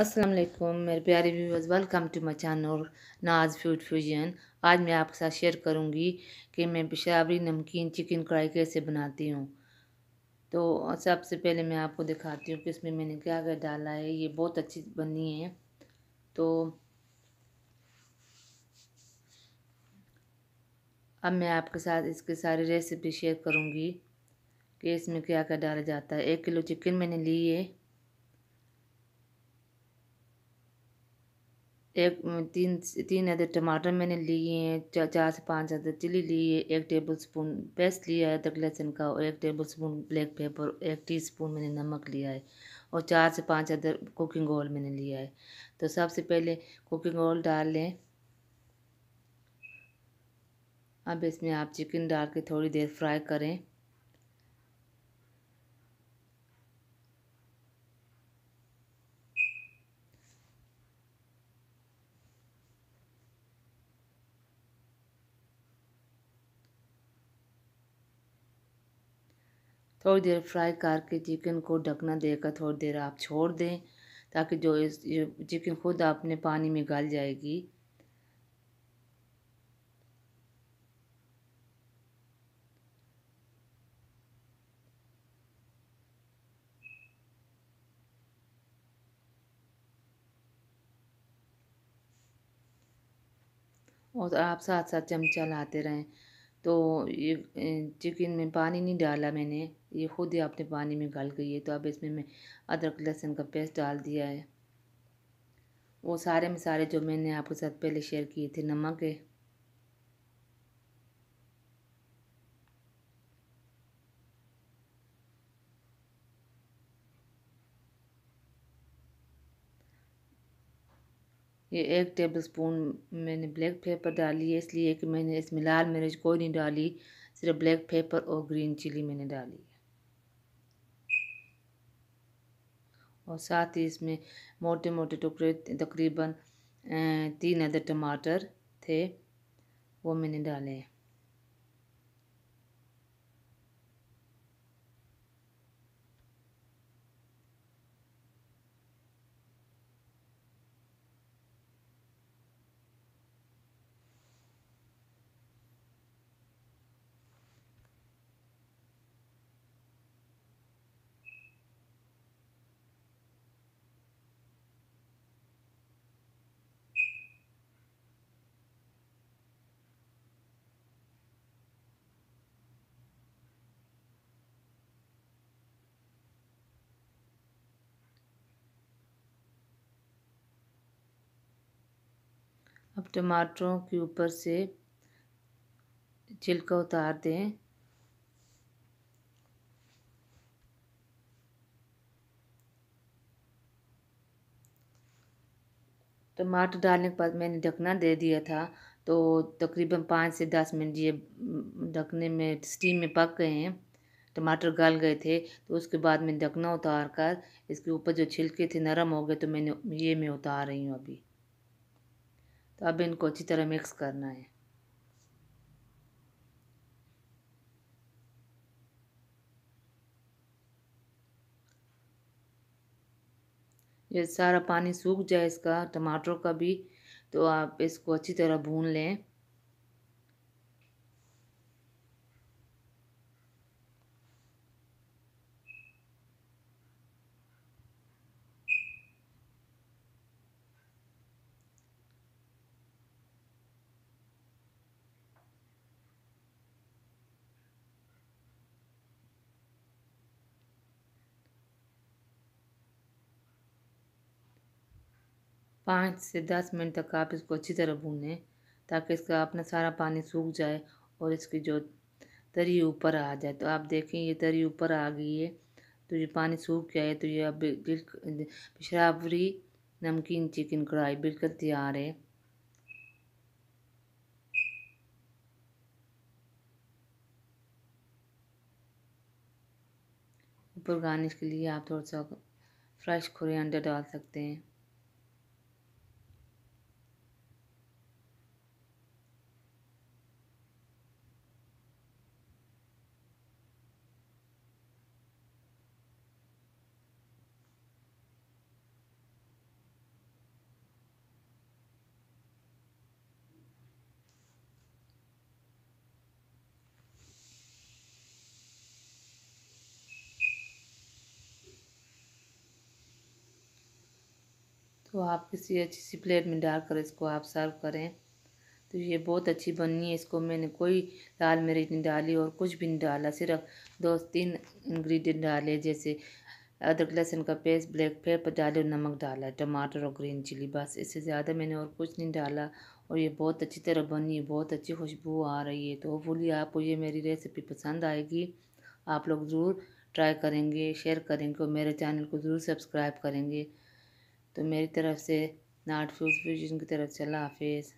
असलम मेरे प्यारे viewers welcome to my channel Naaz food fusion आज मैं आपके साथ शेयर करूंगी कि मैं पेशावरी नमकीन चिकन कढ़ाई कैसे बनाती हूँ तो सबसे पहले मैं आपको दिखाती हूँ कि इसमें मैंने क्या क्या डाला है ये बहुत अच्छी बनी है तो अब मैं आपके साथ इसके सारी रेसिपी शेयर करूँगी कि इसमें क्या क्या डाला जाता है एक किलो चिकन मैंने ली है एक तीन तीन अदर टमाटर मैंने लिए हैं चार से पाँच अदर चिली ली है एक टेबल स्पून पेस्ट लिया है अदरक लहसुन का और एक टेबल स्पून ब्लैक पेपर एक टी स्पून मैंने नमक लिया है और चार से पाँच अदर कुकिंग ऑयल मैंने लिया है तो सबसे पहले कुकिंग ऑयल डाल लें अब इसमें आप चिकन डाल के थोड़ी देर फ्राई करें थोड़ी देर फ्राई करके चिकन को ढकना देकर थोड़ी देर आप छोड़ दें ताकि जो इस चिकन खुद आपने पानी में गल जाएगी और आप साथ साथ चमचा लाते रहें तो ये चिकन में पानी नहीं डाला मैंने ये खुद ही आपने पानी में घल गई है तो अब इसमें मैं अदरक लहसुन का पेस्ट डाल दिया है वो सारे मसाले जो मैंने आपके साथ पहले शेयर किए थे नमक है ये एक टेबल स्पून मैंने ब्लैक पेपर डाली है इसलिए कि मैंने इसमें लाल मिर्च कोई नहीं डाली सिर्फ ब्लैक पेपर और ग्रीन चिली मैंने डाली और साथ ही इसमें मोटे मोटे टुकड़े तकरीबन तीन अदर टमाटर थे वो मैंने डाले हैं अब टमाटरों के ऊपर से छिलका उतार दें टमाटर डालने के बाद मैंने ढकना दे दिया था तो तकरीबन पाँच से दस मिनट ये ढकने में स्टीम में पक गए हैं टमाटर गल गए थे तो उसके बाद मैं ढकना उतार कर इसके ऊपर जो छिलके थे नरम हो गए तो मैंने ये मैं उतार रही हूँ अभी तो अब इनको अच्छी तरह मिक्स करना है जब सारा पानी सूख जाए इसका टमाटर का भी तो आप इसको अच्छी तरह भून लें पाँच से दस मिनट तक आप इसको अच्छी तरह भूनें ताकि इसका अपना सारा पानी सूख जाए और इसकी जो तरी ऊपर आ जाए तो आप देखें ये तरी ऊपर आ गई है तो ये पानी सूख गया है तो ये अब पिशरावरी नमकीन चिकन कढ़ाई बिल्कुल तैयार है ऊपर गार्निश के लिए आप थोड़ा सा फ्रेश खुरे अंडा डाल सकते हैं तो आप किसी अच्छी सी प्लेट में डाल कर इसको आप सर्व करें तो ये बहुत अच्छी बननी है इसको मैंने कोई लाल मिर्च नहीं डाली और कुछ भी नहीं डाला सिर्फ दो तीन इंग्रेडिएंट डाले जैसे अदरक लहसुन का पेस्ट ब्लैक पेपर डाले और नमक डाला टमाटर और ग्रीन चिली बस इससे ज़्यादा मैंने और कुछ नहीं डाला और ये बहुत अच्छी तरह बनी है बहुत अच्छी खुशबू आ रही है तो होपफुली आपको ये मेरी रेसिपी पसंद आएगी आप लोग ज़रूर ट्राई करेंगे शेयर करेंगे और मेरे चैनल को ज़रूर सब्सक्राइब करेंगे तो मेरी तरफ़ से नाट फूस फ्यूजन की तरफ से अल्लाह हाफिज़